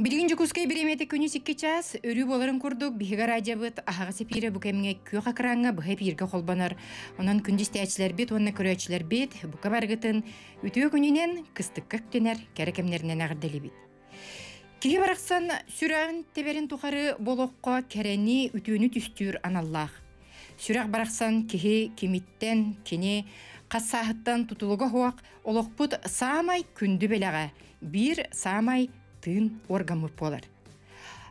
Билигин жүкүскай беремете күнү сикке час, өрүү боларын курдук бігіға радиабыт, ағаға сепире бүкемге күйі қақыранға бұғай пирге қолбанар. Онан күндісті әтшілер бит онына көрі бит бука баргытын барғытын, күнүнен кыстыкка кыстық керекемнеринен кәрекемлерінен кихи бараксан сүрөн теберин тухары болокко керени болуққа кәрәні аналлах түстір бараксан кихи кимиттен кини кемиттен, кене уак тұтылығы саамай күндү самай бир саамай самай тыын оргамы болар.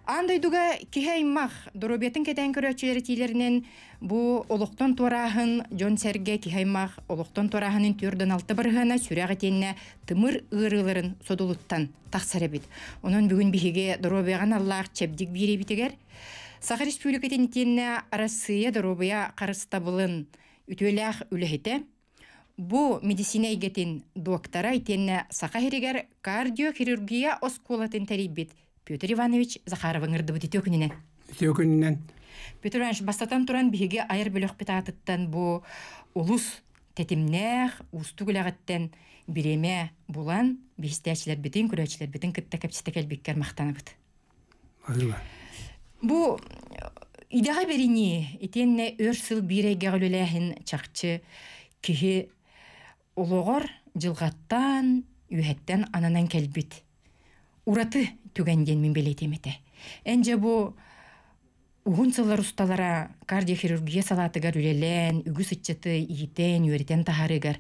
Андай дуга киһэ иммах дуробетин кетен көрөчүлери тилеринен бу олоктон тураһын жон серге киһэ иммах олоқтон тураһынын түрдөн алты бырыгына сүрәгы тенне тымыр ырыларын содулуттан тахсара бит. Онон бүгүн бихиге дуробеган Аллах чебдик бири битигер. Сахар республикатын россия Россия карыста карыстабылын үтөлөх үлехите Бу медицина игетін доктора итенне сақа херегер кардиохирургия оскулатын тәрибет Петр Иванович Захаровың ырдыбыт төкүнүнен. Төкүнүнен. Петр Иванович бастатан туран биге айыр бөлөк питатыттан бу улус тетимнех устугулагаттен биреме булан бистәчләр битин күрәчләр битин китте кепситекел биккер мактаныбыт. Бу идаға берини итенне өрсіл бире гәгіліләхін чақчы кихи улугар жылгаттан үһәттән ананан келбит. Ураты түгәнгән мин беле Энже, Энҗе бу угынсылар усталара кардиохирургия салаты гәрүлелән, үгүс иччәти итен юретен тахарыгар.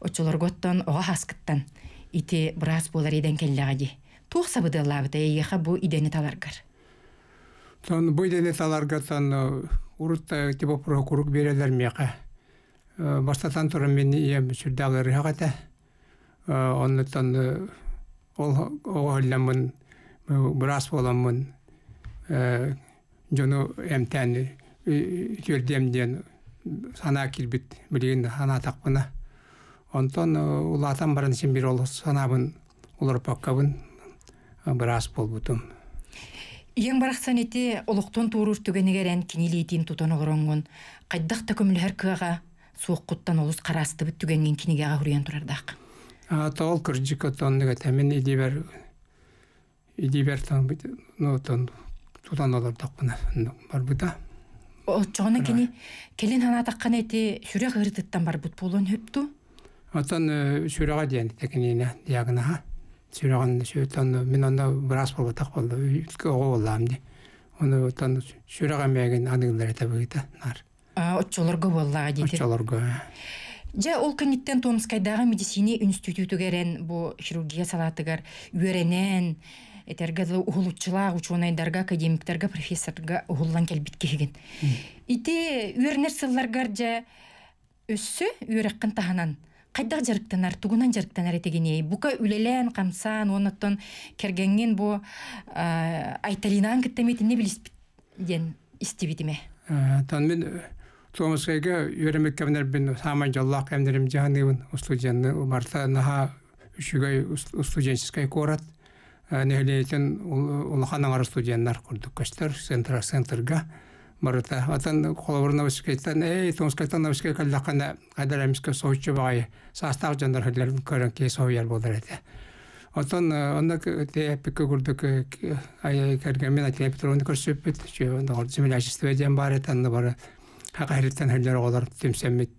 Очлар готтан оха хаскыттан ите брас булар идән келләгәди. Тохса бу дәлләбе дә яха бу идән таларгар. Тан бу идән таларгар тан э, урытта типо прокурук күрәләр мәкә. бастатан туран мен ия сүрдәгы рыхагата э, оннутан э, ол оголламын бурас боламын жону э, эмтәни төрдемден сана кирбит билген хана тақпына онтон улатан барын сен бир ол санабын улар паккабын бурас болбутум Иен барақсан эти олықтон турур түгенегерен кинилиитин тутоноғоронгон, қайдақта көмілхәр кыаға суоккуттан олус карасты бүттүгенген кинигега хүрген турардак атаол кыржык отоннуга темен идибер идибер тон ну тон тудан олордокмун барбыта отчогона кини келин хана таккан эти сүрөк ырдыттан барбыт болон хөптү отон э, сүрөга диэн текинине диагнаха сүрөгөн сүтөн э, мен анда бираз болбатак болду үткө ого болам ди оны отон сүрөга мегин аныгылар этебигита нар отчолорго боллага деди отчолорго Жа э. ол кенниттен Томскайдағы медицина институту бу хирургия салатыгар үйренен этерге улутчулар ученыйдарга академиктерге профессорга уллан келбит кеген. Ите үйренер сылларгар жа өссө үйрөккөн таханан кайдак жарыктанар тугунан жарыктанар этегине бука үлелен камсан онотон кергенген бу э, айталинан кеттемет не билиспит ден э, Тан мен Томасайга юремек кемнер бин жаллах студентны барта наха үшүгөй студенческий корат нехлейтен улаханаңар студенттар курдук көстөр центр центрга атан эй соучу жандар ке совияр Отон э, э, онда те пикке курдук ай кергемен атеп троны көрсөп бит бар бар хақаһириттен хөллер олар темсеммит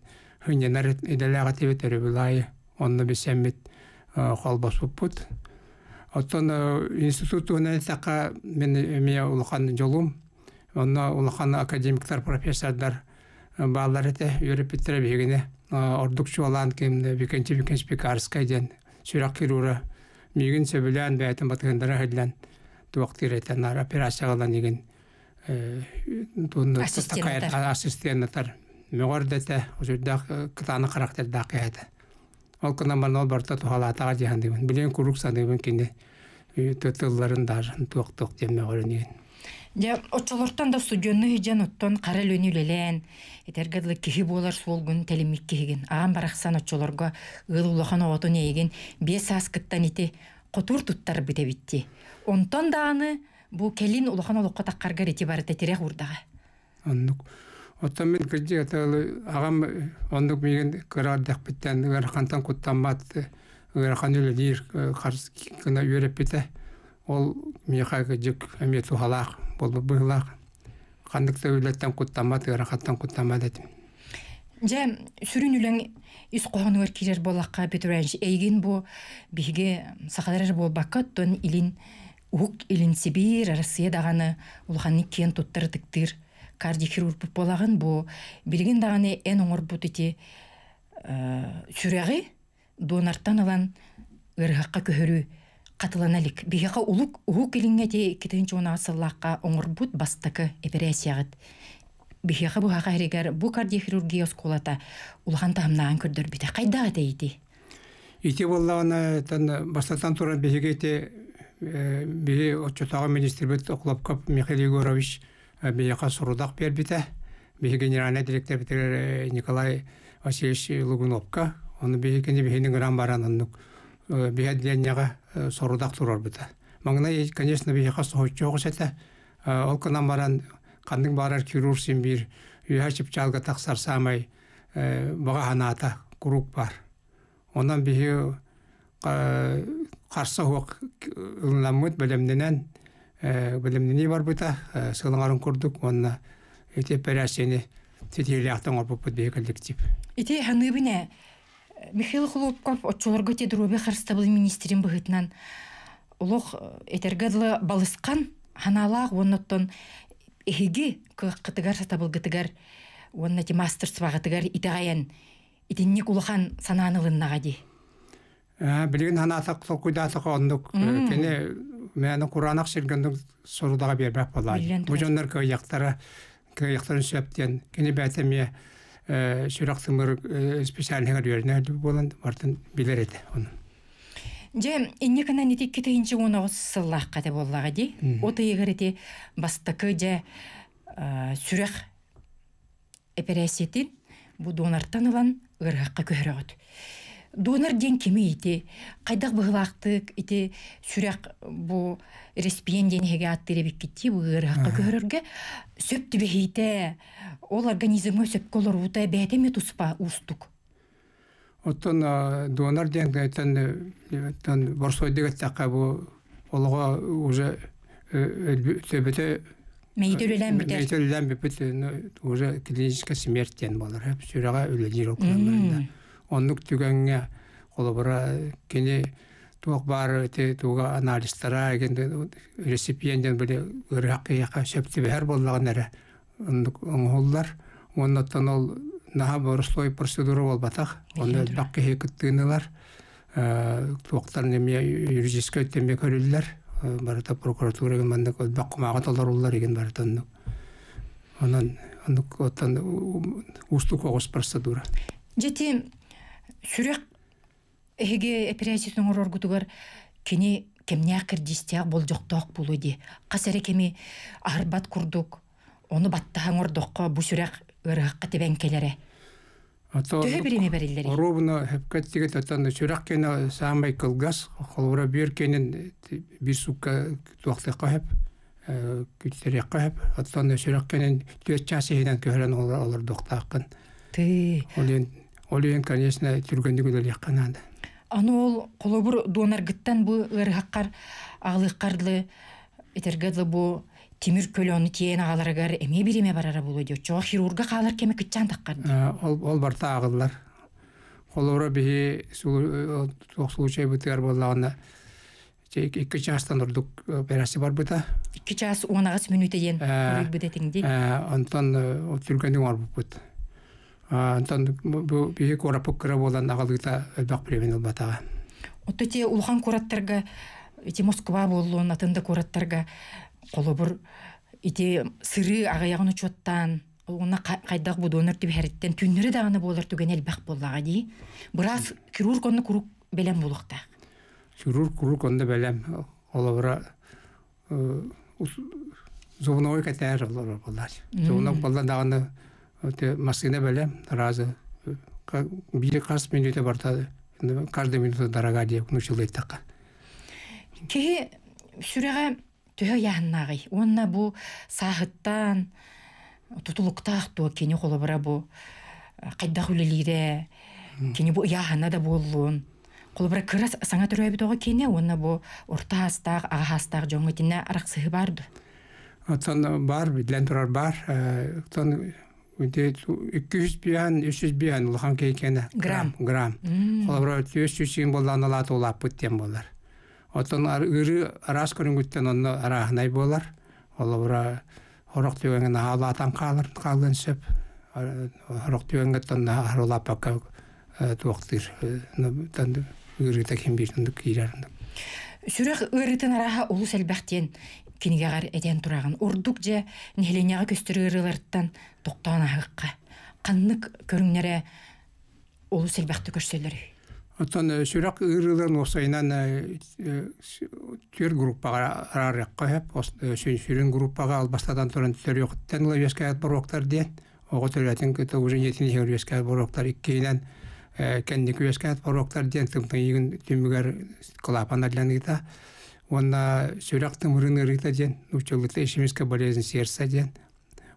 нәрет иделяға тебет өребулай онны бесеммит холбасуппут оттон институт уна сака мен эмия улахан жолым, онны улахан академиктар профессордар баалар эте үріп биттире бегине ордукчу олан кимне викенчи викенч пекарская ден сүрак кирура мигин сөбүлән бәйтен батыгындара хәллән туактыр этен операция кылган деген ассистенттар мөгөрдете усурдах қарақтар характер ол кына ол барта тухалатага жахан дебин билен курук саныбын кине э, төтөлларын дажын туоктук деме көрүнүн Я отчалортан да студионны хижан оттон қарал лөнүлелен этергедле кихи болар солгун телемик кихигин аган бараксан отчалорго ыл улахан отон еген. бес аскыттан туттар Онтан дааны бу келин улахан олокко таккаргар эти барыт этерех урдага оннук оттон мен кыржы аталы агам оннук миген кырардак биттен ырахантан куттаммат ырахан үле дир карс э, кына үйрөп бите ол михага жик эмет ухалак болду быылак кандыкта үлеттен куттамат ырахаттан куттамат этим же сүрүн үлең үс кохонугар кирер болакка бетурэнч эйгин бу биге сахарер болбакка тон илин Ук илин Россия дағаны улханны кен туттыр тіктір. Кардихирург болагын бу билгин дағаны эн оңор бут ити э, сүрәгы донарттан алан ырхакка көһөрү катыланалик. Бигеха улук ук илинге те кетенче уна сыллакка оңор бут бастакы операциягыт. Бигеха бу хака бу кардиохирургия сколата улхан тамнаан көрдөр бите. Ә Кайда ата ити? Ити тан бастатан туран Э, бии отчетағы министрбет Оклопкоп Михаил Егорович э, бияқа сұрудақ бербіті. Бии э, генеральный директор бітірер Николай Васильевич Лугуновка. Оны бии кені бейінің ұран бараныннық. Бии әділенняға сұрудақ тұрар Маңына, конечно, бияқа сұхотчы оғыс Ол кынан баран қандың барар кирурсин бір үйәшіп жалға тақсарсамай баға ханата күрук бар. Онан бии харса хуак э, ылламмыт бәлемденен э, бәлемдене барбыта э, сылыңарын курдук онна эти операцияны тетелиактан орбупут бекелдик тип. Ити ханыбине Михаил Хлопков отчуларга тедруби харста был министрин быгытнан улох этергедлы балыскан ханалаг онноттон эхиги кытыгар сатабыл гытыгар онна ти мастерство гытыгар итагаян итинник улахан сананылыннага Э, билигин ханасак сокуйдасак оннук э, кини мени куранак сиргендук сурудага бербек болай бужоннор кыяктара кыяктарын сөптен кини бәтеме э, сүрак сымыр специальныйга берне болан бартын билер эди онун же инне кана нити китинчи оны сыллакка деп боллага ди оты егерити бастыкы же сүрак эпересетин бу донартан ылан ыргакка көрөгөт донорден кеме ите кайдак быгылактык ите сүрәк бу респиен денеге аттыребик китти быгыракка көрөргө сөп тибехите ол организмге сөпкө олор ута бәтеме туспа устук оттон донор ден э, айтан борсой деген такка бу олго уже э, төбөтө Мейдөлөлән бит. Мейдөлөлән бит уже клиническая смерть ден болар. Сүрәгә өлөлөр оннук түгенге олобура кини туох бары те туга анализтара ген реципиенден биле ыракы яка септибер боллаган эре ондук оңоллар оннаттан ол наха борслой процедура болбатах онда бакка хекыттыынылар э, туохтар неме юридический теме көрүллер э, барыта прокуратура ген мандык баккумага толоруллар ген барыта ондук онан ондук оттан устук огус процедура жети сүрек Эге операциясының ороргутугар кини кемне кирдистях бол булу ди касаре кеми арбат курдук оны баттахан ордокко бу сүрек ырыакка тебен келере Төһө биреме бериллери. Оробуна хепкет бир ол ең конечно жүргендігі қанады аны ол қолобур гыттан бу ырыхаккар агылыккарлы этергадлы бу темир көлөну тиэн агаларыгар эме бириме барара булу хирурга каалар кеме кытчан таккар ә, ол ол барта агыллар случай бытыгар боллагана икки урдук операция икки Антон бие корапык кыра болан агалыта бак премен албатага. Отто те улхан кораттарга ити Москва боллон атында кораттарга колобур ити сыры агаягын учоттан уна кайдак будонор тип хәреттен түннөрү да аны болар түгенел бак боллага ди. Бирас хирург онны курук белем булукта. Хирург курук онда белем олобура э, зовной катар болар болар. Зовной болдан даганы маскине беле разы бири мен үйде бартады каждая минута дорога деп научил эттака кихи сүрэгэ төһө яһыннагый онна бу саахыттан тутулуктаах туо кини холобара бу кайдах э, үлелире кини бу яһана да буоллун холобара кыра саңа төрөбитого кини онна бу орта астаах ага астаах жоңго тинне араксыһы барды отсон бар бидлен турар бар э, екі жүз биан үш жүз биан улахан кейкені грамм грамм холобро үс жүз болдан алат улап бүттен болар отон ыры рас көрүнгүттен онно арахнай болар холобро хорок түгенген алатан калыр калын сөп хорок түгенге тонна арулап бакка туоктыр ырыта ким бирдик кирарындык сүрөх ырытын араха улус элбахтен кинигагар эден тураган урдук же нехленяга көстөрүрыларттан токтоон ахыкка каннык көрүңнере олу селбахты көрсөлөр Оттан э, сүрак ырылын осайнан э, э, түр группаға арарық қойып, сүрін группаға албастадан тұрын түр еқіттен ұлай өскәйет бар оқтар ден, оғы түретін күті ұжын етіне хеуір өскәйет бар оқтар иккейінен кәндік өскәйет бар оқтар онна сөйлақтың мұрын ырыта ден учелыта ишемиска болезнь серсі ден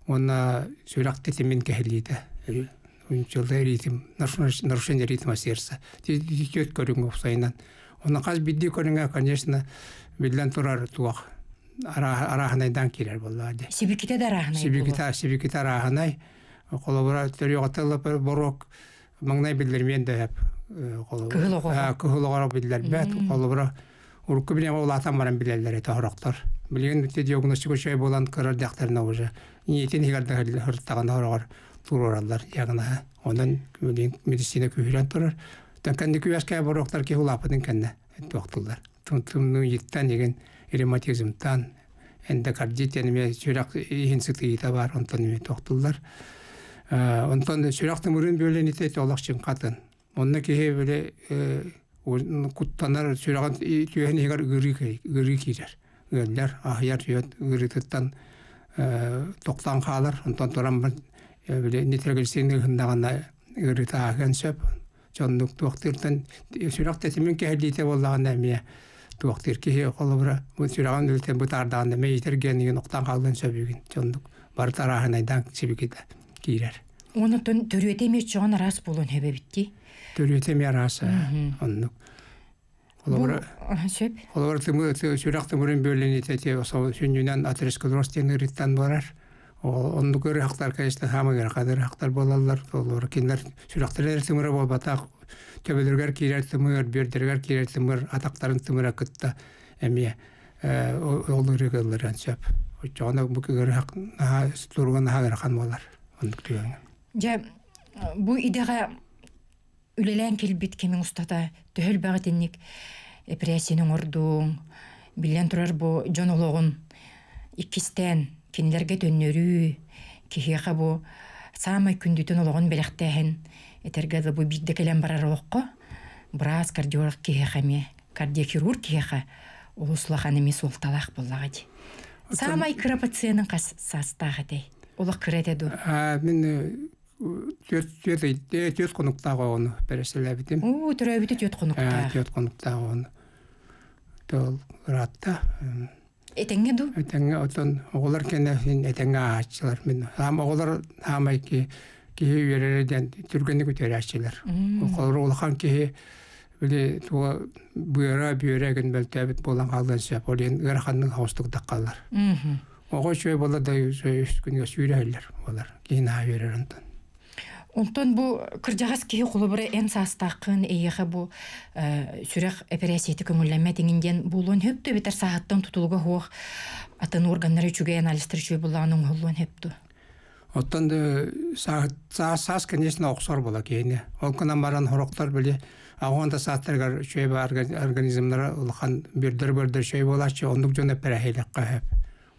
онна сөйлақты темен кәлейді. учелда ритм нарушение ритма сердца тет көрің ұқсайынан оны қаз бидди көрінгі конечно білден тұрар туақ арахынайдан келер болла де арағынай де арахынай сибиките сибиките арахынай қолабора төрегатылып борок маңнай билдермен деп кыхылоғора ә, билдер бәт қолабора Уркубине ул атам барам билеллер это хороктор. Билеген те диагностика чай болан кырар дактарна уже. Ниетин хигарда хырттаган хорогор турурандар ягына. Одан билеген медицина күйрән турар. Тәкәнне күяскә бороктор ки хулапдын кенне. Эт вакытлар. Тунтумну йиттан деген ревматизмдан эндокардит яныме сүрәк инсекты ита бар онтан ме тоқтылар. Э онтан сүрәктә қатын. киһе куттанар сүрәгән түйәһен егер гыры гыры кидер. Гөлләр ахяр түйәт гыры тоттан э, тоқтан қалар, онтан тұрам бір э, біле нитрогельсиннің хындағана гыры тағын сөп. Жоннук туақтыртан э, сүрәк тәтімен кәһлите болдағанда мия туақтыр кеһе қолыбыра. Бу сүрәгән үлтен бу тардағанда мия итергеннеген оқтан қалдан сөбеген. Жоннук бар тарахынайдан сибикеде кирер. Оны түн түрөтеме чоғын рас болын хебе битти. төрөтем яраса оннук Олавра сөп. Олавра тымы сөйләк тымырын бөлен итәте осал сүннән адрес кодрост тенериттан барар. Онны көрә хактар кайсына хама гөр кадәр хактар булалар. Олавра киндер сүләктәр тымыры бол батак. Төбелергә кирәк тымыр, бердергә кирәк тымыр, атактарын тымыра кытта. Әмия олны регәлләр ансап. Очана бу көр хак турган хагыр хан булар. Онны Же бу идега үлелән килбит кемең устата төһөл бәгетенник эпрясинең ордуң билен турар бу жон улугун иккистен кинилерге төннөрүү кихиха бу самый күндүтөн улугун белектехен этерге бу биддекелен барар улукко брас кардиолог кихихаме кардиохирург кихиха улуслахан эми султалах буллагати самый кропациянын пациентин састагы дей улак кыретеду э, мен э, түйөт эйте түйөт конуктагы ону переселебитим у төрөбүтү түйөт конукта түйөт тол ратта ду отон кене мен ам ки болан Онтон бу кырдягас кей кулубры эн састакын састақын бу э, сүрөк операцияты көңүлләмә теңинден булын хөптө битер сааттан тутулуга хуак атын органнары чүге анализдер чүй Оттан да конечно оксор була Ол кына баран хороктор биле агонда сааттарга чүй бар организмдер улхан бирдер бирдер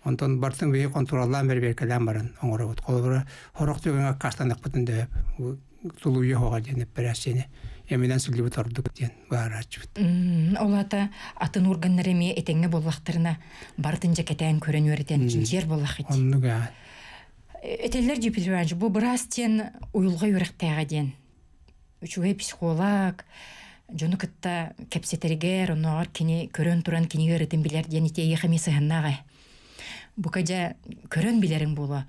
онтон бартын бии контураллан бер беркелен барын оңорубут колбура хорох дөгөнгө кастанык бутун деп тулуу йохога денеп берасени эминен сүлдү ордук ден баарачыбыт олата атын урганнар эми этеңге боллактырына бартын жекетен көрөнүөрден жер боллак ит оннуга э, этелер жепир иванович бу бырас тен уюлга үректега ден үчүгэй психолог жону кытта кепсетергер оноор кини көрөн туран кинигер ытын билер ден итеехами сыханнага букадя көрөн билерин була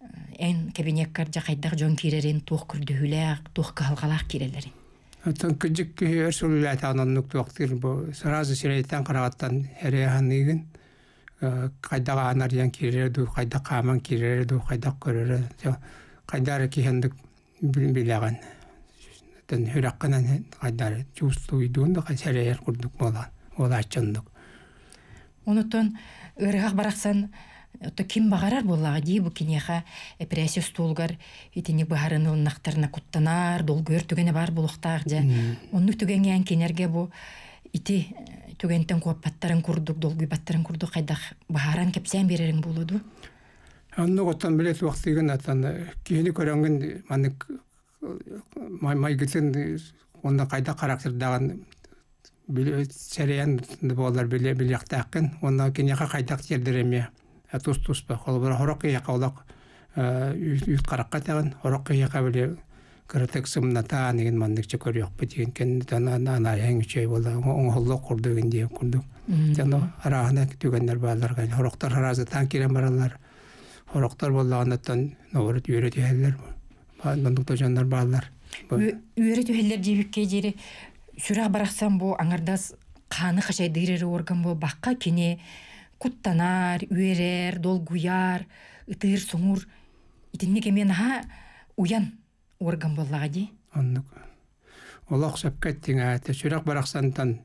э, эн кабинеккар жа кайдак жон кирерин туох күрдөһүлээх туох калгалак кирелерин Оттан күжік күйер сүліләті аноннық туақтыр бұл сразу сирейттен караттан эре ханыгын қайдаға э, ян кирер ду қайда қаман кирер ду қайда көрер қайдары кихендік билеген хөрөк хүрәккенен қайдары чувствуй дуын да сәрәйер құрдық бола ол ачындык онутон ырыгак бараксан то ким бағарар боллаға дии бу кинеха эпрессия стулгар итини баһарын нақтарына куттанар долгөр түгене бар булуктаах же онну түгенгеен кинерге бу ити э, түгентен куаппаттарын курдук долгуйбаттарын курдук кайдах баһаран кепсен берерин болуду анну оттан билет уактыгын атан э, кини көрөнгөн маны майгитин э, онда кайда характердаган сериян болар биле билектакын онда кинеха кайдак жердереме тустуспа холбора хорок я каулак үйт э, каракка тагын хорок ия кабыле кырытык сымна таан деген мандыкча көрөкпү деген кен тана эң үчөй болду оңолло курду деген деп курдук жана арагына түгөннөр бааларга хороктор аразы таан кирен баралар хороктор боллаганаттан новорут үйрөт эхеллер мандыкта жандар баалар үйрөт эхеллер жебикке жери сүрах бараксан бу қаны қашай дырыры орган бу баққа кене куттанар үерер долгуяр ытыр соңур итинник эмен аха уян уорган боллага ди оннук олох сөпкеттиң ээте сүрөк бараксантан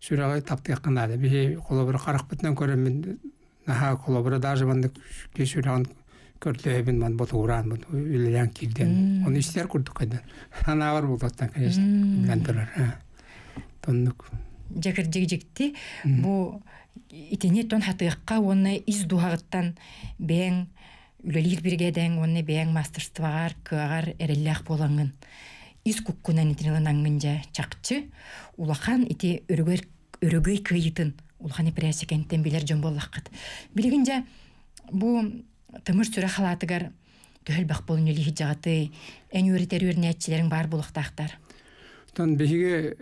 сүрөгө таптыккан аада бии колобур каракпытынан көрөмүн наха колобура даже мандык ке сүрөгөн көртөбүн ман ботууран үлерян кирден оны истер курдук кайдан анаабар болоттан конечно билен турар тоннук жакыр жигжикти бу итини тон хатыакка уонна из дуһагыттан бээн үлөлиир биргэдээн уонна бээн мастерствагар кыагар эреллээх болаңын из куккунан итиниланаңын жа чакчы улахан ити өрүгөр өрөгөй кыйытын улахан ипрясекенттен билер жөн боллаккыт билигин жа бу тымыр сүрө халатыгар төһөл болун үлиһи жагаты эн үөритер үөрнээчилериң бар булуктаахтар тан биһиге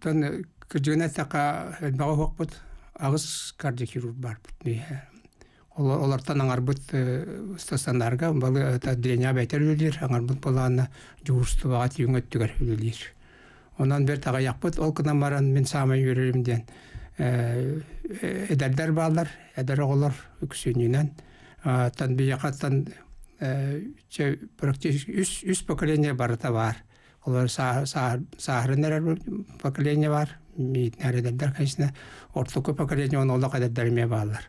тан кырдьыгына така элбага хуокпут ағыз кардиохирург бар бүтіне олартан аңарбыт э, стационарга балы это дрения бәйтер үлдер аңарбыт баланы жуурстубага тиюңөттүгөр үлдер онан бер тага якпыт ол кына баран мен самый үйрөрүм диен эдердер э, баалар эдер оголор үксүнүнөн тан бияқаттан э, үс поколение барыта бар олар сахрынер поколение бар миитнер эдебдер конечно ортоку поколение он олақ эдебдерме баалар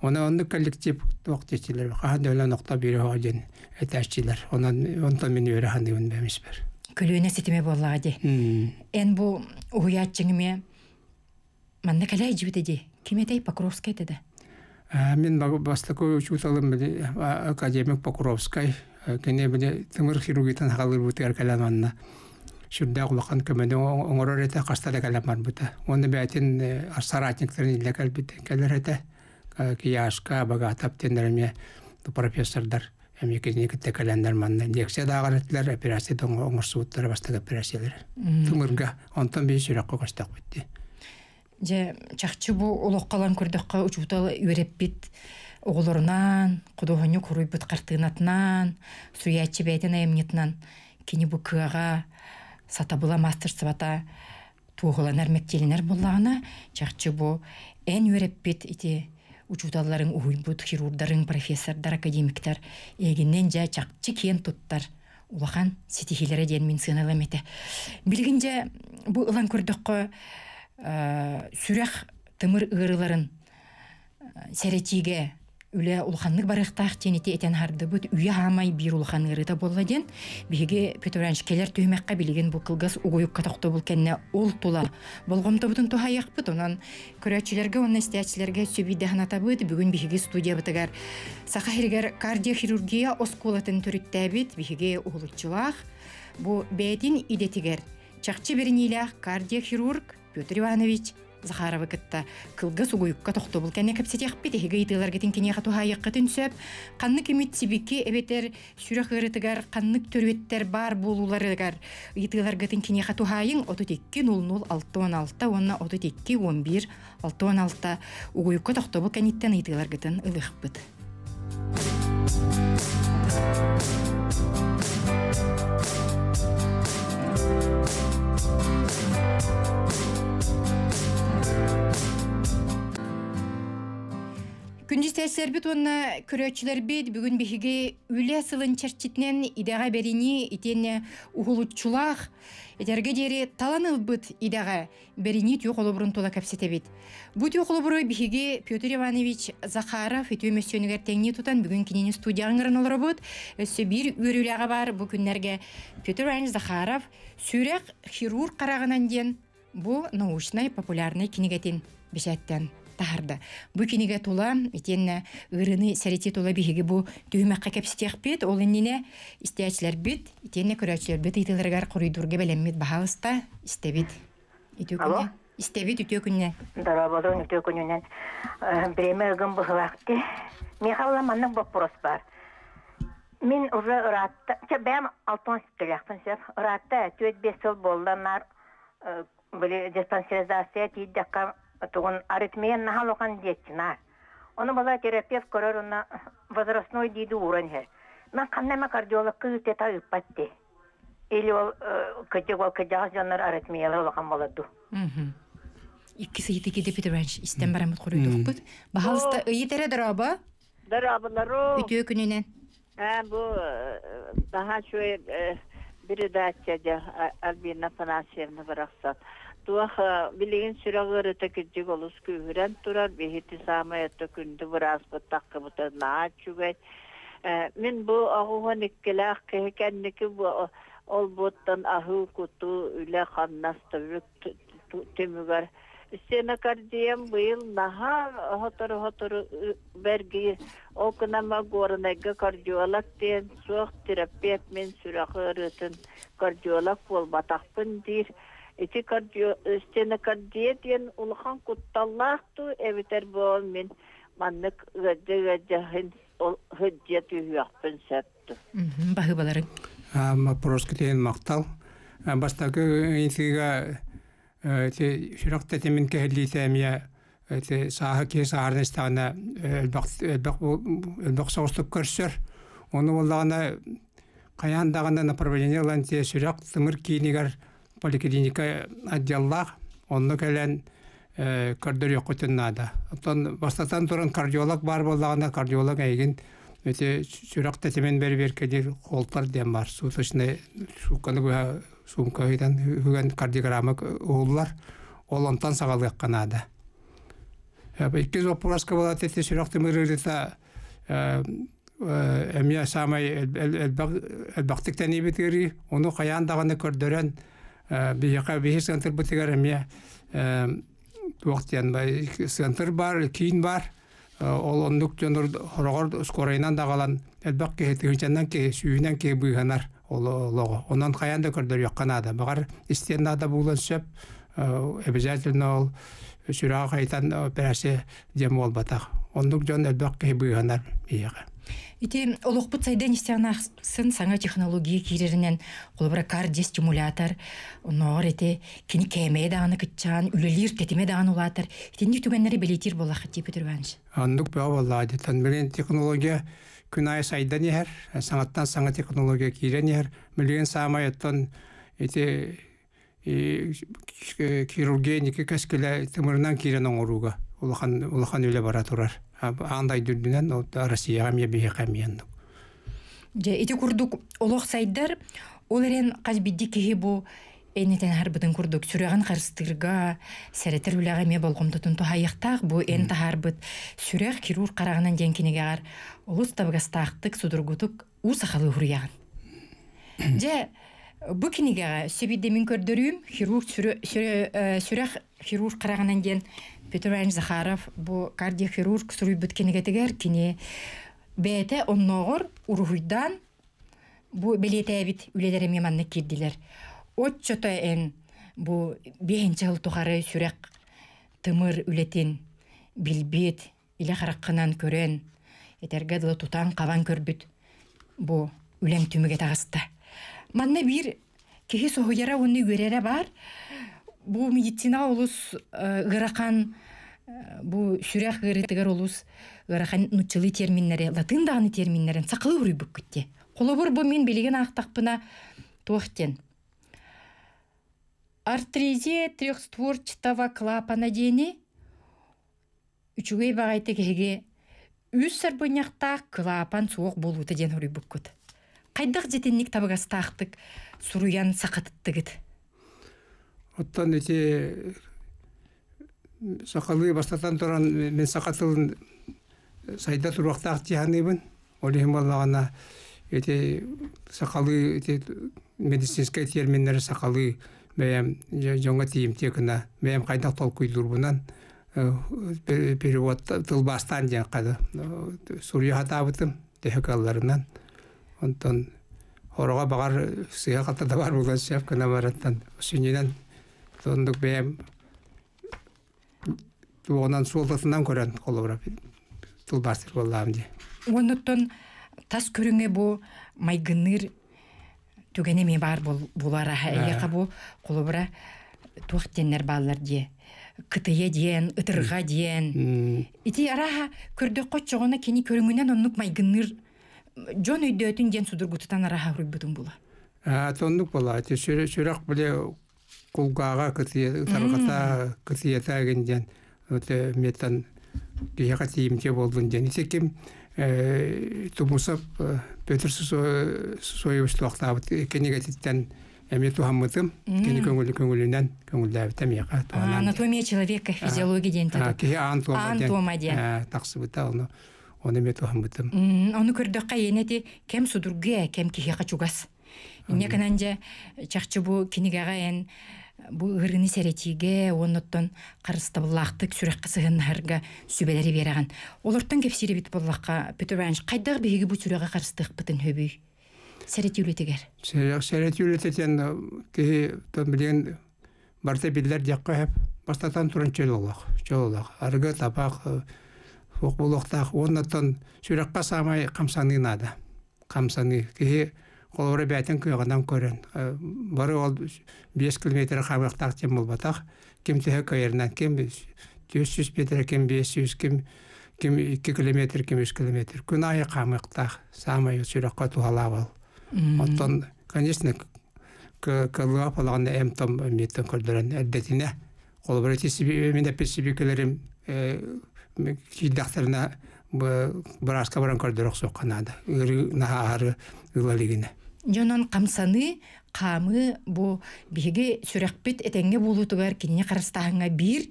оны онны коллектив туох течилер хаан дөлөн окта бири хожен эташчилер онан онтон э, мен өрө хан деген бемишбер күлүүнө ситиме боллага де эн бу уятчыңме манна калай жибитеди киметей покровская деди мен бастакой учуталым академик покровскай кене биле тымыр хирургитан халыр бутер каламанна шүрдә улахан көмөне оңорор эте кастада каламар бута. Оны бәтин саратниктерин илле калбит келер эте. Кияшка багатап тендерме профессордар эми кезне китте календар манна лекция дагы этлер операция доңго оңорсууттар бастага операциялар. Түңүргө онтон бир сүрөк когостак битти. Же чакчы бу улоккалан көрдөккө учутал үйрөп бит. Оғылырынан, құдығыны құруй бұтқартығынатынан, суячы бәйден айымнетінан, кені бұ кыға, сата була мастер сыбата туғыланар мектелинер боллағына чақчы бу ән өреппет ити учуталларың уйбут хирургдарың профессордар академиктер эгинен жа чакчы кен туттар улахан ситихилере ден медицина ламете билгинже бу ылан көрдөккө э, сүрөх тымыр ырыларын э, сәретиге үле улханнык барыхтах тенити этен хардыбыт үйе хамай бир улханырыта болла ден биһиги пөтөрәншкелер келер билеген бу кылгас угуюкка тохто бул кенне ул тула болгомтобутун тухаяхпыт онан көрәчилерге онна истәчләргә ханатабыт бүгүн биһиги студия бытыгар хиригер кардиохирургия оскулатын төрүттебит биһиги улутчулах бу бәйтин идетигер чакчы бериниля кардиохирург Петр Иванович захарова кытта кылга сугуйукка эхиге кетин канны кимит сүрөх бар болууларыгар итылар кетин икки нул алты он алта онна отут икки он бир алты он алта угуйукка ылыхпыт Күндістәсер бит онна күрәчләр бит бүген биһиге үле сылын чертитнен идаға берини итенне угулуччулах этерге дери таланып бит идаға берини тюк олобрун тола капсете бит. Бу тюк олобру биһиге Петр Иванович Захаров итү мөсөнүгәр тәңни тутан бүген кинени студияңгырын олар бир үрүләгә бар бу күннәргә Петр Иванович Захаров сүрәк хирург қарағынан ден бу научный популярный кинегәтен бишәттән тахарда. Бу кинеге тула итенне ырыны сәрете тула биһиге бу түймәккә бит, ол инне истәчләр бит, итенне күрәчләр бит ителергә э, уже Отон аритмия нахалохан детчина. Оны бала терапевт көрөр возрастной дейді уран хер. Мен кардиолог күйте тайып патте. Или ол э, кәдег ол кәдег жанар аритмиялар олақан болады. Иккісі еті кеде дырабы? туох билигин сүрөгөр өтөкүжүк олус күүрэн турар бихити саамай өтө күндү бурааспыттаккыбыта наачугай мин бу агуган иккелаах кэхикэнники ол буттан ахуу куту үле ханнас төбүк төмүгөр стенокардием быйыл наха хотор хотор берги ол кынама горнеге кардиолог диэн суох терапевт мен сүрөкө ырытын кардиолог болбатакпын дир Эти э, стенокардия диен улхан кутталлахту эвитер бол мен маннык гаджа гаджахин хыдия түйяқпын сәпту. Бағы баларын? Мапороску дейін мақтал. Бастағы э, инсиға шырақты э, темен кәхілі тәмия сағы ке сағарын істағына әлбақ соғыстып көрсір. Оны болдағына қаяндағына направление ланте шырақ тымыр кейінігер поликлиника отделлах онно кэлэн э, көрдөр йоккутуннаада оттон бастатан туран кардиолог бар боллагана кардиолог эйгин өте сүрөк тетемен бербер кедир холтар дем бар суточный суканы буга сумка хыдан үгөн кардиограмма ууллар олонтан сагалыкканаада э, иккиз опураска болат эти сүрөктү мырырыта эмия э, самай элбактыктен ибитири ону каян даганы көрдөрөн бияқа бихи сыгантыр бытыгар эмне туоктиан центр бар кийин бар э, ол оннук жонор хорогор скоройнан дагалан элбак ке тыгынчандан ке сүйүнен ке быйганар олого онан каян да көрдөр якканада багар истен да булан сөп э, обязательно ол сүрага кайтан э, операция дем болбатак оннук жон элбак ке быйганар бияка Ити олохпут сайдан истианахсын саңа технология киреринен колбара кардиостимулятор, стимулятор ити кини кеме дааны кытчан, үлелир тетиме дааны улатыр. Ити ни түгеннери белетир болах тип төрбанш. Андык баа Тан танберен технология күнай сайден яр, ә саңаттан саңа технология кирен яр, миллион самайттан ити хирургия э, нике кескеле тымырнан кирен оңоруга. Улахан улахан бара андай дүрдүнен россияга эмне бейе қамиен. Же ити курдук олох сайдар ол эрен казбидди кихи бу энетен харбытын курдук сүрөган карыстырга сәрәтер үләгә ме болгом тотун то хаяктак бу эн тахарбыт сүрәк хирург карагынан денкинеге ар улус табгастаактык судургутук у сахалы хурыяган. Же бу кинеге сөбидде мин көрдөрүм хирург сүрәк э, хирург карагынан ден Петр Иванович Захаров бу кардиохирург суруйбут кенегетегер кине бәйте онногор уруйдан бу белетәбит үлелере меманны кирдилер. Отчото эн бу бенче ыл тухары тымыр үлетін билбит иле хараккынан көрен этерге дылы тутан кабан көрбүт бу үлем түмүге тагысты. Манны бір бу медицина олус э, ыракан э, бу сүрақ ырытыгар олус ғырақан нучылы терминнере латын дагыны сақылы сакылы урыйбык күтте колобор бу мен белеген актакпына туахтен артризия трехстворчатого клапана дени үчүгэй бағайты кеге үс сарбыняқта клапан суық болуыты ден урыйбык күт кайдак жетенник табыгастаактык суруян сакатыттыгыт оттон эти сакалы бастатан туран мен сакатыл э, сайда туруактаак тияныбын олихим баллагана эти сакалы эти медицинский терминдер сакалы бэям жоңа тиим текна бэям кайдак толкуйдурбунан э, перевод тылбастан диян када э, сурья техикаларынан онтон хорога багар сыйга катта да бар булган шапкана бараттан сүнинен сондык бэм онан суоласынан көрөн колобурап тулбастыр боллаам же онуттон тас көрүңе бу майгыныр түгенеме бар бол булара эйека бу колобура туах теннер баалар дие кытые диен ытырга Иті ити араха көрдөк коччогона кини көрүңүнөн оннук майгыныр жон өйдөтүн ден судургутутан араха хуруйбутун була тондук була сүрөк биле кулгаага таргата кытыятаген диэн өтө меттан кияка тиимче болдун диэн исеким э, тумусап э, бөтүр союбустуактаабыт э, кенегетиттен эми тухаммытым кени көңүл көңүлүнөн анатомия человека физиология оны оны эме тухаммытым оны кем судурге кем кихека чугас Инне же чахчы бу кинигаға эн бу ырыны серетиге онноттон карыстабыллактык сүрөк кысыгыннарга сүбелери береген. Олортон кепсири бит боллакка бүтүрәнч кайдагы биһиги бу сүрөгө карыстык бытын хөбүй. Серетиүлетигер. серетиүлететен э, ке тон билен барта жакка хеп бастатан э, самай Камсаны ол оры бәтін күйоғынан Бары ол 5 километр қамықтақ тем ол батақ, кем тігі көйерінен, кем 400 метр, кем 500, кем кем 2 километр, кем 3 километр. Күн айы қамықтақ, самай конечно, палағында том э, меттен Ол бір э, мен ылалигине дьонон камсаны қамы бу биһиги сүрэхпит этеңге булутугар кинини карастаһыңа биир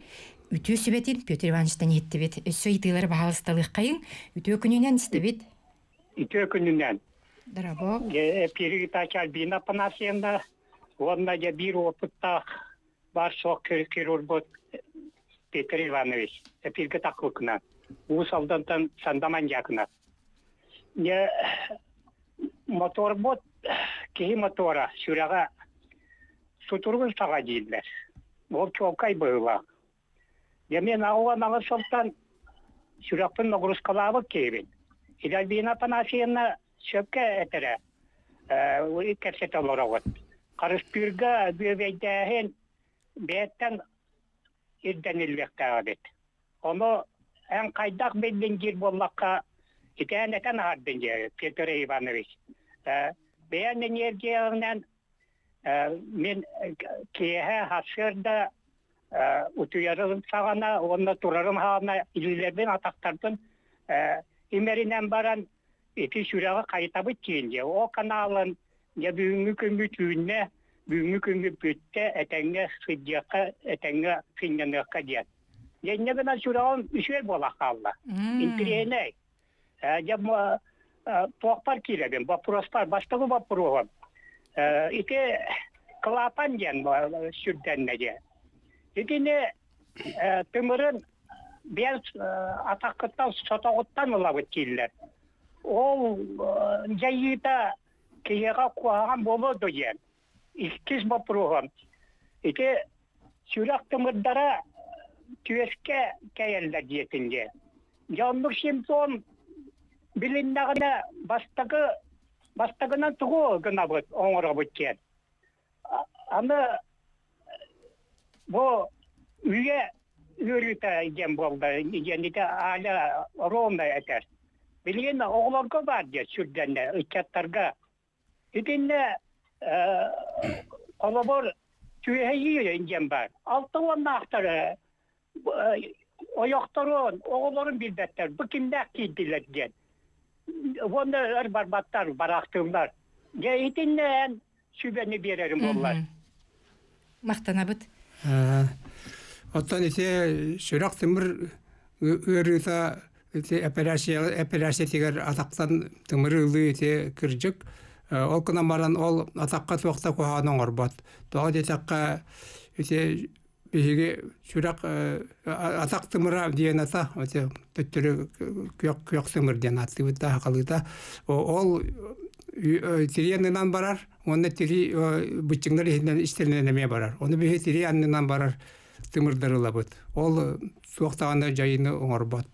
үтүө сүбетин петр ивановичтан эттибит өссө итыылар баалысталыхкайын үтүө күнүнен истебит үтүө күнүнен дорабо э, э, перегитачар бина панасенда онна же бир опытта бар шок хирург петр иванович эпирге такылкына у салдантан сандаман якына мотор бот киһи мотора сүрэҕэ сутургун саға дииллер ол чоокай быыла демен ауға маңы соқтан сүрэхпин нагрузкалаабы кейбин илальбина панасиевна сөпке этере керсетолорогот карыспүрга бөбейдээхин бээттен ирденилбектаабит ону эн кайдак белдин жир боллакка Китәнәтән ардын жері, Петр Иванович. Э Бәйән э мен кеһә хашырда утуярым сагана, онна турарым хана иллебен атактардын имеринен баран эти сүрәгә кайтабы тиенде. О каналын я бүгенге көнгө түйүнне, бүгенге көнгө бүттә әтәңгә сыддыякка, әтәңгә финненекка дият. Янне гына сүрәгәм үшәй була халла. Интеренәй жам ә, туакпар киреген вопроспар бастагы вопрогон ә, ике клапан жан сүрденнеге итине ә, тымырын бер атакыттан сотогуттан улабыт кииллер ол жайыта киега куаган болоду жен иккис вопрогон ике сүрак жетинге билиннагына бастагы бастагынан тугу гына бут оңоро аны бу үйе үйрүтө иген болду аля ровно этер билген оглорго бар же сүрдене ычаттарга итинне колобор бар вондар барбаттар барактыңдар жеитиннен сүбени берерим боллар мактанабыт оттон эсе сүрак тымыр өрүта операция операция тигер атактан тымыр ылы эте кыржык ол кына баран ол атаққа туакта куханын орбот тоо детакка эте биһиги сүрак атак тымыра диэн ата оте төттөрү тымыр диэн аттыбыта ол барар тири барар оны биһи тири барар тымырдырылабыт ол суоктаганда жайыны оңорбот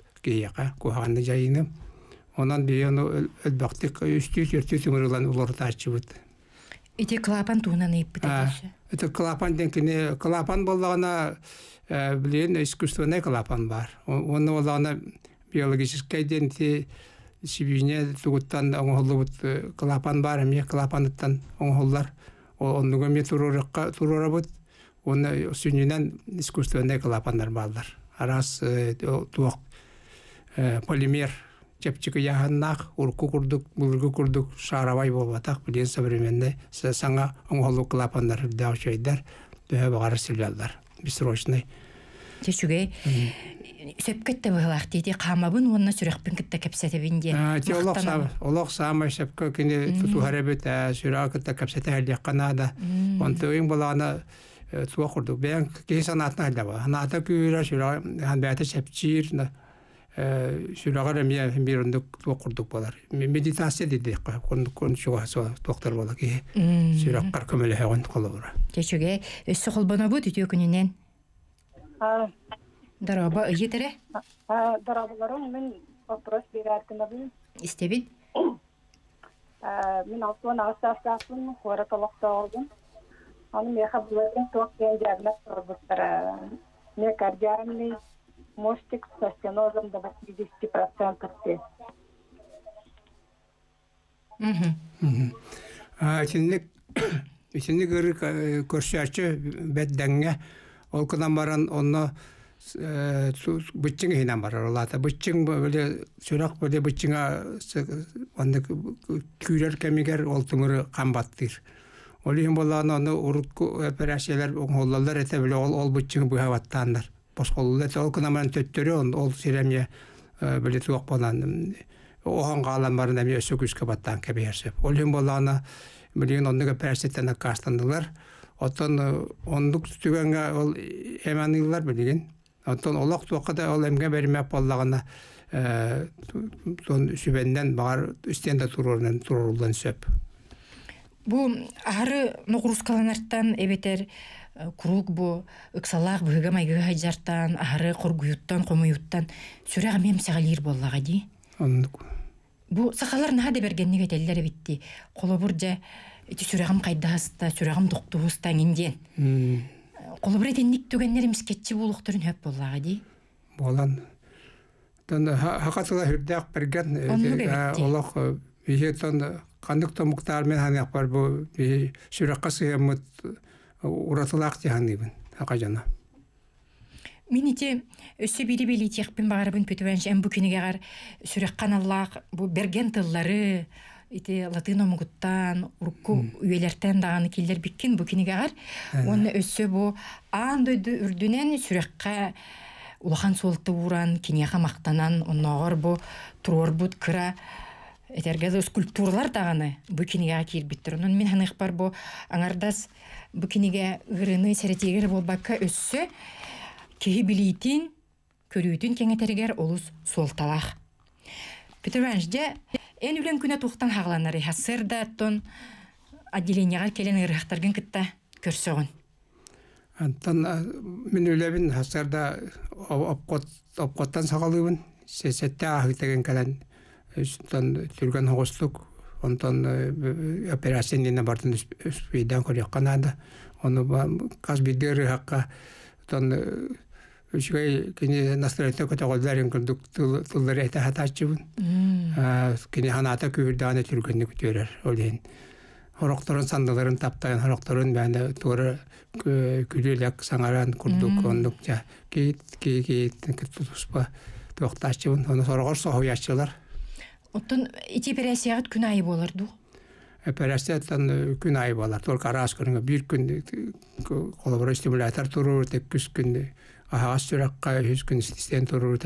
кухаганда жайыны онан биһи ону өлбактык тымырылан ити клапан туунан это клапан денкине клапан боллагана э, билен искусственный клапан бар оны олана биологический денти сибине тугуттан оңолубут э, клапан бар эми клапандыттан оңоллар онуга ме туруракка турурабыт оны э, сүнүнен искусственный клапандар балдар арас туок полимер чепчик яһаннах урку құрдық шаарабай билен современный саңа оңолук кылапандар да очойдар төһө багар сүлялдар бессрочный чечугей сөпкетте тиди қамабын уонна сүрэхпин кытта кепсетебин сам сөпкө да сүлөгөр эми эмбирундук окурдук болар медитация деди кон чуга токтор бола ки сүрөккар көмөлөхөгөн колобура чечуге өссө колбонобу түтүө күнүнен дараба ыйытере дарабаларым мен вопрос бератынабы истебит мен алтон агастаастаакын хора толоктоолгун аны меха булардын тоок диагноз турбуттара мекардиальный мостик со стенозом до 80% те. Синник синник ыры э, көрсәче бәддәнгә ол кынан баран онно быччың хинан барар олата быччың бөле сүрак бөле быччыңа анда күйрер кемигер ол тумыры камбаттыр Олиһин болланы оны урут операциялар э, оңоллалар эте беле ол ол быччың быһаваттандар босқолула ол кынаман э, төттөрөн ол сиремне билет локпанан оған қаламарын әме өсі күзгі баттан кәбейерсіп. Ол ең болағына мүлігін ондығы пәрсеттен аққастандылар. Оттан ондық түтігенге ол әмән ұлылар мүлігін. Оттан олақ туақыда ол әмге бәрімәп болағына э, тон сүбенден бағар үстенде тұрорынан тұрорылдан сөп. Бұл ары нұғырыс каланарттан әбетер Э, круг бу ыксалаах быһыга майгыга хайжартан ахары коргуюттан комуюттан сүрэҕ мем сагалиир боллаға ди бу сахалар наха да бергенник этеллер битти колобур жа ити сүрэҕим кайдаһаста сүрэҕим доктуһустан индиен колобур э, этенник түгеннер имискетчи булуктурун хөп боллаға ди болан хакатыла хүрдээх берген э, олох бихе тон мен томуктаармен бар бу сүрэхка сыйымыт уратылақ тихан ибин ака жана мин ити өссө бири били тиякпин багарыбын пөтөбенчи эм букинигегар сүрэккан аллаах бу берген тыллары ити латын омугуттан урку үйелертен даганы киллер биккин букинигегар онна өссө бу аан дойду үрдүнен сүрэкка улахан суолты уран кинияха мактанан онногор бу туруорбут кыра этерге скульптуралар даганы букинигега киирбиттер онон мин ханыхпар бу аңардас Бүкінеге ғырыны сәретегер болбакка өссө кеһи билиитин көрүүтүн кеңетергер олус суолталах бүтүрванжде эн үлен күнө тухтан хагланары хасыр да оттон отделенияга келен ырыхтаргын кытта көрсөгүн антан мен үлебин хасырда опкоттан сагалыбын сесетте ахытеген кален үстөн түргөн хогостук онтон э, э, операция дина бартын э, үспейден қанады. ады оны каз биддер хаққа, тон үчгэй кини настроение көтө голдарин күрдүк тылдыр эте хатачыбын кини ханата күтөрөр сандыларын таптайын бәне саңаран күрдік. ондук жа кейт кейт кейт Оттон ити пересиягыт күн айы боларду. Операциядан э, күн айы болар. Только раз бир күн э, колобро стимулятор турур деп күс күн. Э, ага сүрәккә үз күн стен турур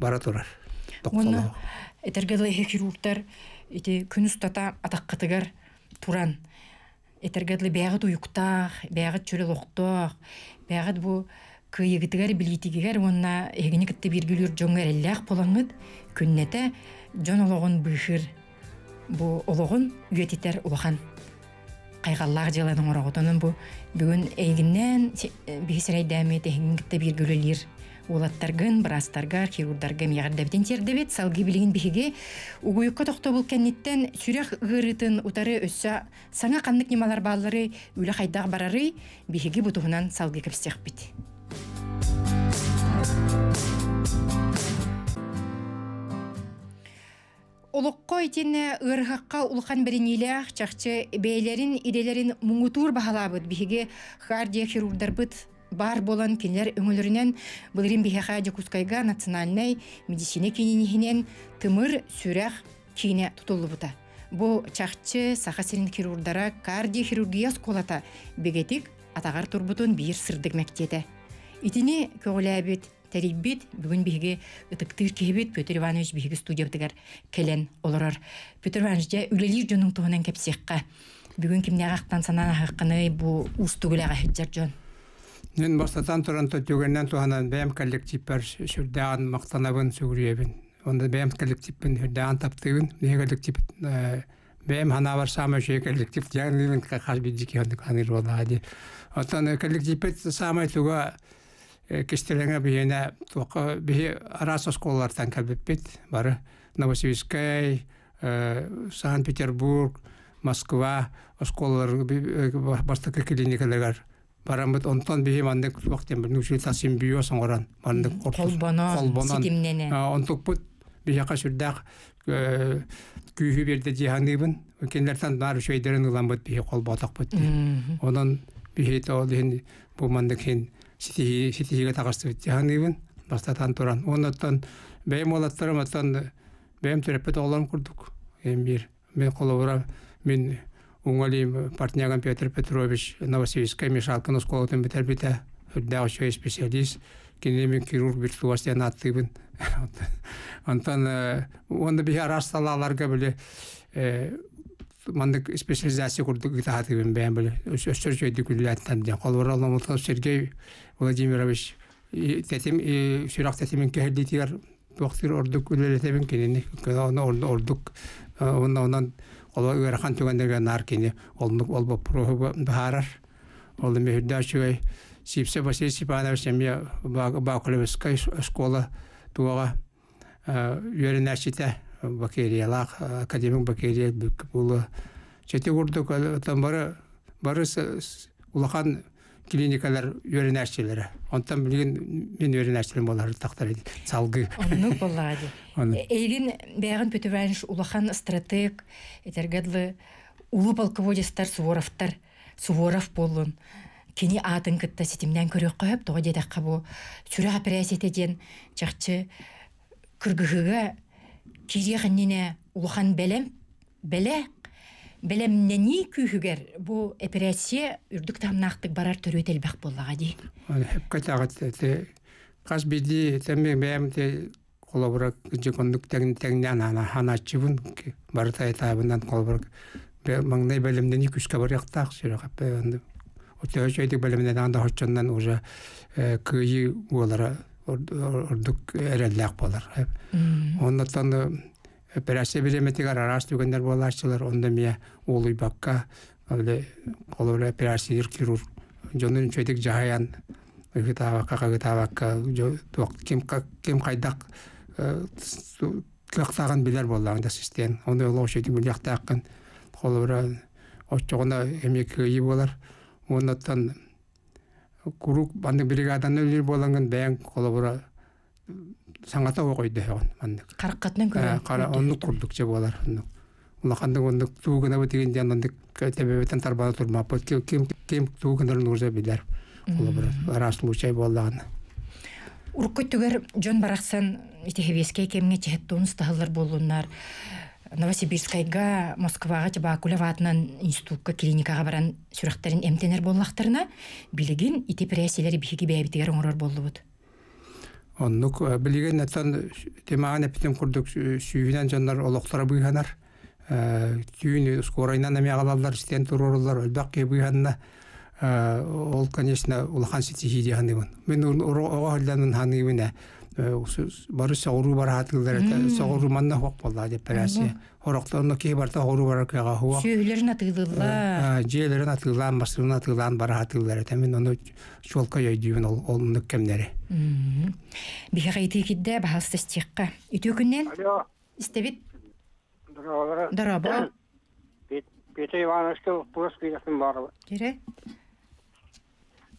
бара турар. хирургтар күн устата атаккытыгар туран күннете жон олоғын бұйшыр бу олоғын үйететер улахан қайғаллақ жыланың бу бу бүгүн әйгіннен э, бейсірай дәме тәхінгіпті бир бөлелер олаттаргын брастаргар хирурдаргам яғардабитен тердебет салги билигин бихиге угуйукка тохто бул кенниттен сүрях утары өссө саңа кандык немалар баалары үле кайдаг барары бихиги бутуһунан салги бит. итинне ырхакка улхан беринилях чахчы бейлерин иделерин муңутуур бахалаабыт биһиги кардиохирургдарбыт бар болан кинилер өңөлөрүнөн былырин бихеха жекускайга национальный медицина кининихинен тымыр сүрях кийине тутулубута бу чахчы саха сирин хирургдара хирургия сколата бегетик атагар турбутун биир сырдык мектеде итини көңүлээбит тәрибит бүгін биге өтөктүр Петр Иванович студия студиябытыгар келен олорор. Петр Иванович же үлелир жонун туһунан кепсиякка. Бүгүн кимне гактан санан хакыны бу устугула гахиджар жон. Мен бостатан туран төтөгөннөн туһанан бэм Онда коллективпен сүрдән таптыгын, коллектив хана бар сама коллектив дягнивин кахаш Э, кистелеңе биене тоқы бие арас осколлардан кәбеппет бары Новосибирскай, э, Санкт-Петербург, Москва осколлар э, бастыкы клиникалар барамыт онтон бии мандык вактен бир нуши тасим био соңоран мандык колбоно ситимнене онтукпут бияка сүрдак күйү бар бу ситиге тағасты жаһаныбын бастатан туран оннаттан бәйім олаттарым аттан бәйім төреппе тоғылан курдук эм бир мен колобура мен уңалим партняган Петр Петрович Новосибирская мешалка но сколотын битер бита дагы чөй специалист кинемин хирург бир туастан аттыбын антан онда бихар асталаларга биле э, мандык специализация курдук гитахатыбын бэм бэлэ өстөр чөйдү күлләттан ден колбор алматов сергей владимирович тетим сүрак тетимин кехлитигер доктор ордук үлелетебин кенени кына ордук онна онан олва өрхан түгендерге нар кени олнук олба прохоба бахарар ол мехдашуй сипсе василий степанович семья бакулевская школа туага Юрий Нащита бакериялах академик бакерия була чете урду э, там бары бары улахан клиникалар үйренәшчеләре. Онтан билген мен үйренәшчелем болар тактар иде. Салгы. Ну болады. Э, Эйлин бәгән пөтүвәнш улахан стратег этергәдле улы полководистар Суворовтар Суворов болын. кини атын кытта ситимнән көрөк кайып тогы дедәк бу Сүрә операция деген чакчы кыргыгыга кирихнине ухан белем беле белемнени күһүгер бу операция үрдүк тамнактык барар бак боллага ди. Кас биди темме бем те колобрак жекондук тегин тегинен ана ханачыбын бартай табынан колобрак маңдай белемден күскө бар яктак сөрөкөп өтө Өтөчөйдүк белемден анда хоччондан уже э, кыйы болара ордук эреллээх болар. Оннаттан операция береметигар арас түгендер боларчылар, онда мия улуй бакка, оле колор операция хирург, жонун чөйдик жахаян, ыгытабакка, кагытабакка, ким ким кайдак билер систен. Онда Оннаттан курук бандык бригаданын өлүр боланган даян колобура саңата окойду эгон бандык караккатынан көрөн кара оннук курдук же болар оннук улакандык ондук туугана бытыгин диан ондук тебебетен турмап кем кем уже билер колобура случай жон бараксан итехебеске кемге чехет тунус новосибирскайга москвага жабаакулеватынан институтка клиникага баран сүрахтарын эмтенер боллактарына билигин ити пресилер бихиги бэбитигер оңорор боллубут оннук э, билиген аттан э, темаган эпитем курдук сүйүнен жаннар олоктора буйханар түйүн э, скоройнан эмиагалалар истен турурлар өлбак ке буйханна ол конечно улахан ситихидианыбын мен ого хөлдәнмин ханыыбына барыс оғру бар хатылдар соғру манна хоқ болла деп берәсе хороқтарына кей барта хору бар кеға хуа сүйелерін атылла жейлерін атыллан бастырын атыллан бар мен оны чолка яйдыбын ол ол нүккемнери бихаға ити кидде күннен истебит Петр Иванович,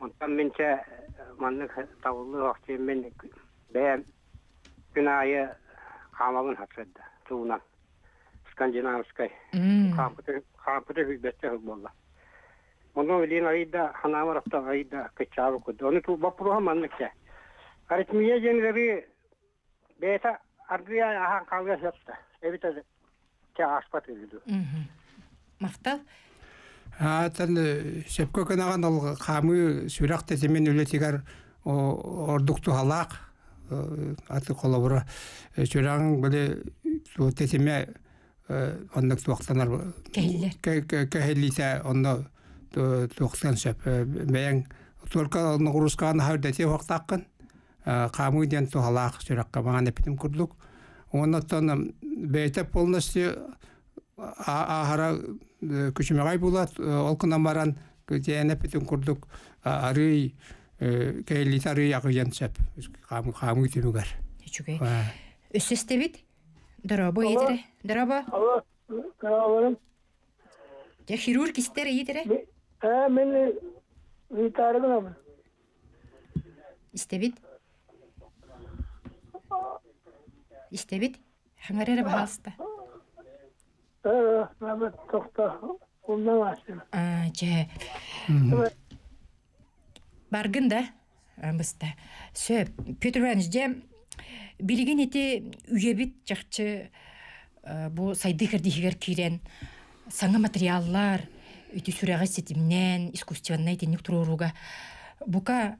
Ondan minçe şey, manlık tavullu vakti ben beyem günahı kamalın hatredde tuğunan. Skandinavskay. Hmm. Kapıda hübbette hübbolla. Onu bilin ayda hanama rafta ayda kıçağı kudu. Onu tu bapuruha manlık ya. Şey. Aritmiye jenleri beyta ardıya aha kavga yaptı. Evita te şey, aspat edildi. Mahtal. Атан э, шепко кынаган ол камы сүрак тетемен үлетигар ордукту халак э, аты колобура э, сүрагын биле тетеме ондак туактанар кехеллисе ондо туактан шеп бэян только нугурускан хавдете уактаккын камы ден тухалак сүракка маған эпитим курдук оннотон бэйте полностью ахара Э, күчүмегай булат э, олкуна баран кутиэнепитин курдук арый э, кейлит арый акыян сеп хамы үтүмүгер үчүгей үссестебит доробо идире доробо же хирург истер идире мен витарыгынамын истебит истебит хаңарера баалыста же баргын да бізді. сөп петр иванович же билигин эти үйебит жакчы бу сайдыхыр дихигер кирен саңа материаллар үтү сүрэгэ сетимнен искусственный тенник туруруга бука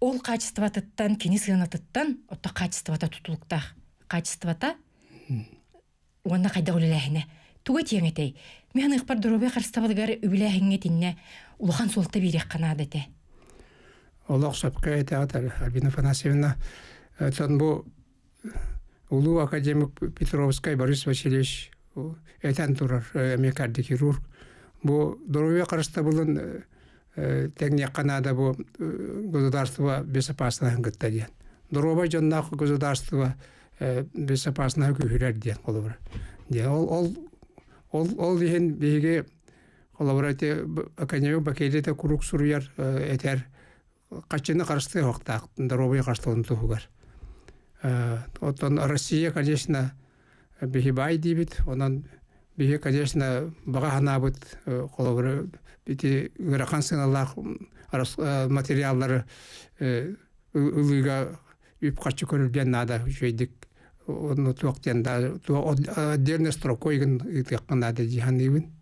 ол качестватыттан кини сыынатыттан отто качествата тұтылықтақ. качествата уонна хайда үлеләһенә. Туга тиңетей. Мен ыкпар дуробе харстабадгар үбеләһеңе тинне. Улхан солта бирек канады те. Аллах атар Альбина Фанасьевна. Э, бу э, улу академик Петровскай Борис Васильевич әйтән э, турар хирург. Бу дуробе харстабылын тәңне канада бу государство безопасных гыттаден без апасына күһүләр диен колобра. Де ол ол ол ол дигән биге колобра те академик бакеле те курук суруяр э, этер качыны карысты хакта дорогой карстылын тугар. Э, оттон Россия, конечно, бихибай дибит, онан бихи, конечно, бага ханабыт колобра э, бити гырахан сыналлах материаллары ылыга үп качы көрүлген нада жүйдик ну туактен да отдельной строкой гын тыккан да диханивин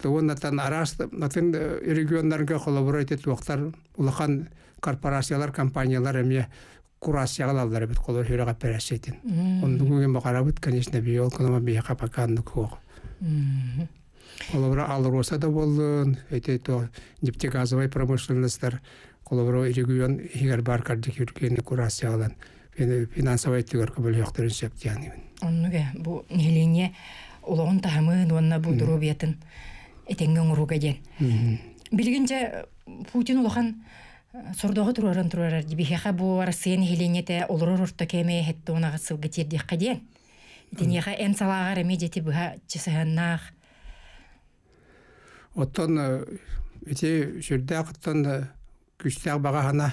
то он натан арас натен э, региондарга коллаборate туактар улахан корпорациялар компаниялар эме курасиялалар бит колор хөрөгө пересетин ондун күнгө карабыт конечно биол кылма бияка паканды кок колобра алроса да болдун эте то нефтегазовой промышленностьтар колобра регион хигер бар кардик юрген курасиялан финансовый тигер көбөл яктыр сеп тиянин. Оннуга бу нелине улон тамын онна бу дуру бетин этенген уруга ден. Билгенче Путин улахан э, сордоғы тұрарын тұрарар дебихеха бу арасыен хеленете олорор орто кеме хетте онага сылгы тердек каден. Денеха эн салага реме дети буха чесаганнах. Оттон эти жүрдә кыттан күчтәк баға хана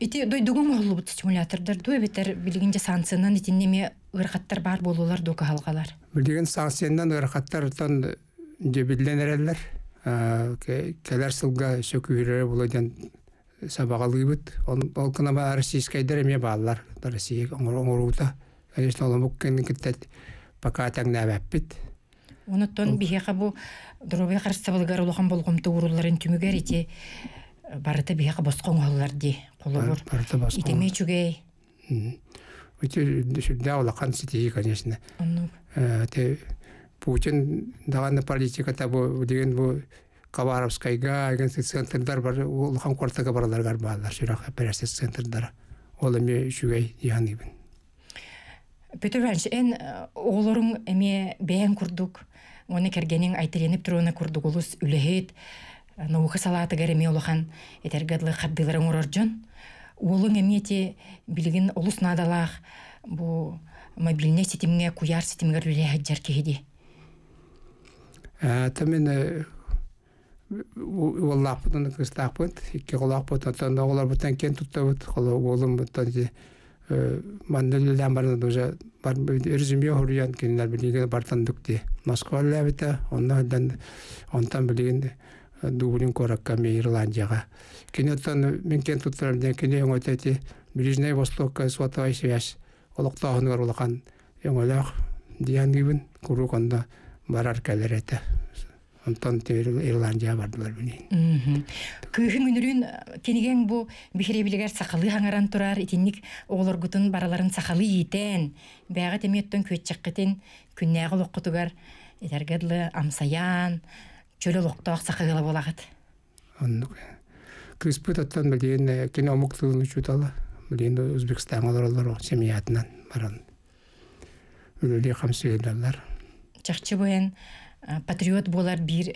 Ити дой дугун голлу бут стимулятордар дой бетер билигинче санциянын итиннеме ырахаттар бар болулар дока халгалар. Билигин санциянын ырахаттар тон дебилленерэлдер. Э, келер сылга сөкүрэ болудан сабагалыбыт. Он балкына бар сискайдер ме баллар. Россия оңорута. Эш талым буккен китет. Пока так на вапит. Унуттон бихе ха бу дробе харстабыл гарулухан болгомту урулларын түмүгэр ити. барыта биһа босқоң оллар ди қолор итеме чугей кан сетии конечно э, те путин дағаны политика табу деген бұл кабаровскайга деген центрдар бар улхан кортага бараларга баалар сүрак операция центрдар ол эме үчүгей яныйбын Петр Иванович, эн э, олорун эме бээн курдук, оны кергенин айтыреніп курдук курдугулус үлэхет, науха салаты гареме олахан этергадлы хаддыларын ороржон уолуң эмиэти билигин ұлыс надалаах бу мобильне сетимге куяр сетимге лүлэхаджар кеһиди э, тамин э, уоллаахпытын кыстаахпыт икки кулаахпыт атан кен туттабыт э, уже бар москва лабита онтан дугулин коракками Ирландияға. Кені оттан мен кен туттарам ден кені өңөт әті Ближней Востокка суатавай сөйәш олықтағын бар олақан өңөләқ диан гибін күру конда барар кәлер әті. Онтан Ирландия бардылар білейін. Күйхін үнірін кенеген бұ бихере білігер сақалы хаңаран тұрар, итінник оларгутын бараларын сақалы етен, бәғі теметтен көтчіққетін күннәғі лұққытығар, Эдергедлы, Амсаян, чөлөл октоох сакагыла булагат оннук кыспыт аттан билген кине омуктуун учутала билген өзбекстанга лоролор семьятынан баран үлөле хамсыйларлар чакчы боен патриот болар бир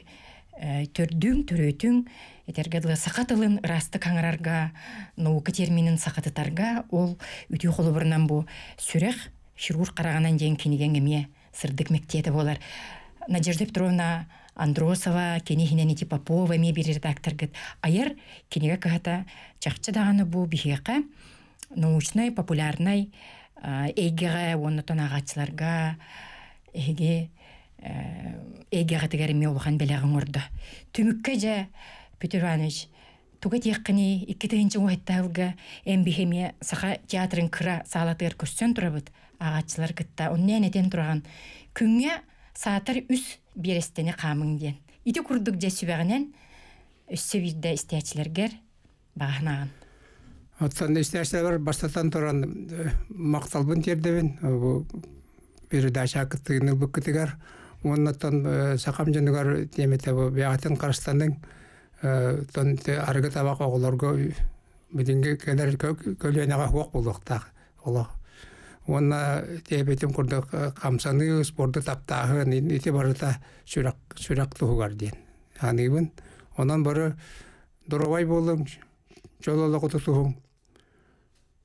э, төрдүң төрөтүң этерге сакат ылын расты каңарарга наука терминин сакатытарга ол үтүү холубурунан бу сүрөх хирург караганан кийин киниген эмие сырдык мектеби болар надежда петровна Андросова, кене хинен Попова, ме бир редактор Айыр кенеге кахата чахчы дағаны бу бихеқа научной, популярной эйгеға, оннотон ағачыларға, э, эге эйгеға тігер ме олған белағын орды. Түмікке жа, Петр Иванович, туга тиеккини икки тыгынчы уайтталга саха театрын күра саалатыгар көрсөн турабыт не күнге саатар үс берестені қамың ден. Иті күрдік де сүбәғінен үссі бірді істәчілергер бағынаған. Оттан бар бастатан тұран э, мақталбын терді э, бері даша кіттігіні бұл Оның оннаттан э, сақам жүнігер деметі бұл бияғатын қарыстанның арғы табақ оғыларға бидінгі көлі анаға хуақ болуқтақ олақ онна тебетим курдук камсаны спорду таптаахы ити барыта сүрак сүрак тугар диен аныбын онан бары дуровай болуң жололокуту туһуң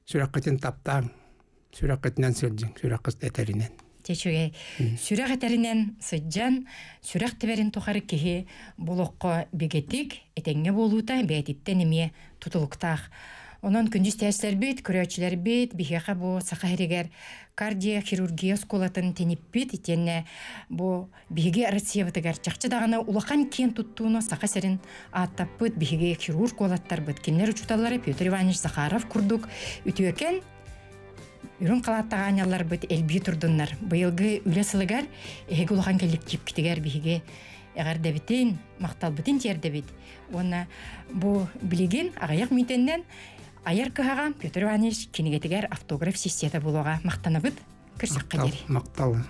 сүраккытин таптаң сүраккытинен сылдың сүраккыт этеринен течуге сүрак этеринен сыджан сүрак теберин тухары кихи болокко бегетик этеңге болуута беэтиттен эмие тутулуктаах Онон күндіз бит, бейт, күрәчілер бейт, бихеға бұ сақайрегер кардиохирургия скулатын тенеппет етені бу биге рациеватыгар чакчы дагына улақан кен туттуына сақа сәрін аттаппыт биге хирург олаттар бұт кенлер учуталары Петр Иванович Захаров күрдік үтіөкен үрін қалаттаған ялар бұт әлбей тұрдынлар. Бұйылғы үлі сылығар әгі улақан келектеп кетігер беге әғар дәбітін, мақтал бітін тер дәбіт. Оны бу білеген ағаяқ митеннен Айыр кыһаға Петр Иванович кинигетигер автограф систета болуға мақтанабыт кірсек қадері. Мақталы.